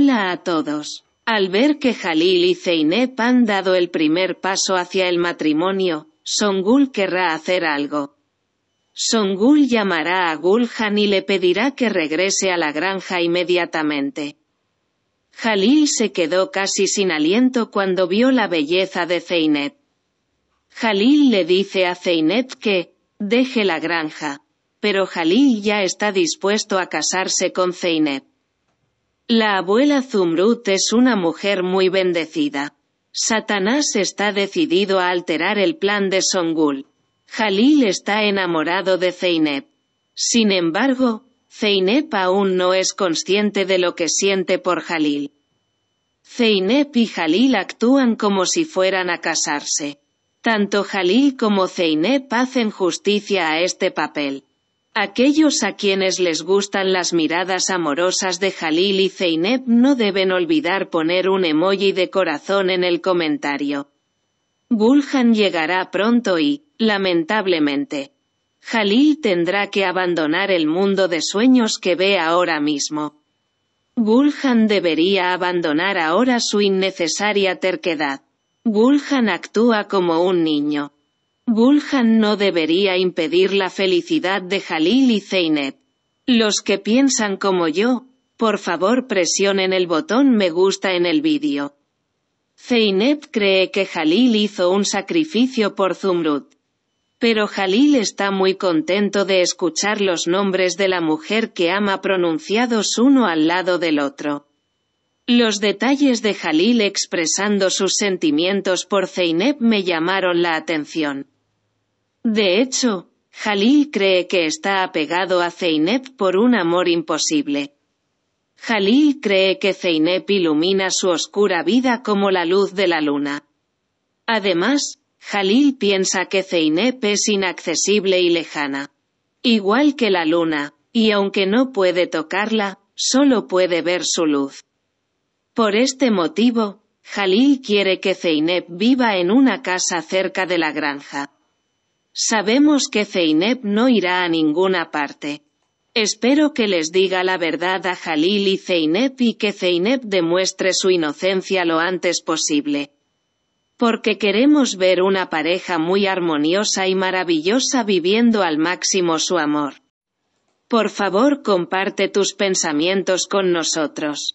Hola a todos. Al ver que Jalil y Zeynep han dado el primer paso hacia el matrimonio, Songul querrá hacer algo. Songul llamará a Gulhan y le pedirá que regrese a la granja inmediatamente. Jalil se quedó casi sin aliento cuando vio la belleza de Zeynep. Jalil le dice a Zeynep que, deje la granja. Pero Jalil ya está dispuesto a casarse con Zeynep. La abuela Zumrut es una mujer muy bendecida. Satanás está decidido a alterar el plan de Songul. Jalil está enamorado de Zeynep. Sin embargo, Zeynep aún no es consciente de lo que siente por Jalil. Zeynep y Jalil actúan como si fueran a casarse. Tanto Jalil como Zeynep hacen justicia a este papel. Aquellos a quienes les gustan las miradas amorosas de Jalil y Zeynep no deben olvidar poner un emoji de corazón en el comentario. Gulhan llegará pronto y, lamentablemente, Jalil tendrá que abandonar el mundo de sueños que ve ahora mismo. Gulhan debería abandonar ahora su innecesaria terquedad. Gulhan actúa como un niño. Bulhan no debería impedir la felicidad de Jalil y Zeynep. Los que piensan como yo, por favor presionen el botón me gusta en el vídeo. Zeynep cree que Jalil hizo un sacrificio por Zumrut, Pero Jalil está muy contento de escuchar los nombres de la mujer que ama pronunciados uno al lado del otro. Los detalles de Jalil expresando sus sentimientos por Zeynep me llamaron la atención. De hecho, Jalil cree que está apegado a Zeynep por un amor imposible. Jalil cree que Zeynep ilumina su oscura vida como la luz de la luna. Además, Jalil piensa que Zeynep es inaccesible y lejana. Igual que la luna, y aunque no puede tocarla, solo puede ver su luz. Por este motivo, Jalil quiere que Zeynep viva en una casa cerca de la granja. Sabemos que Zeynep no irá a ninguna parte. Espero que les diga la verdad a Jalil y Zeynep y que Zeynep demuestre su inocencia lo antes posible. Porque queremos ver una pareja muy armoniosa y maravillosa viviendo al máximo su amor. Por favor comparte tus pensamientos con nosotros.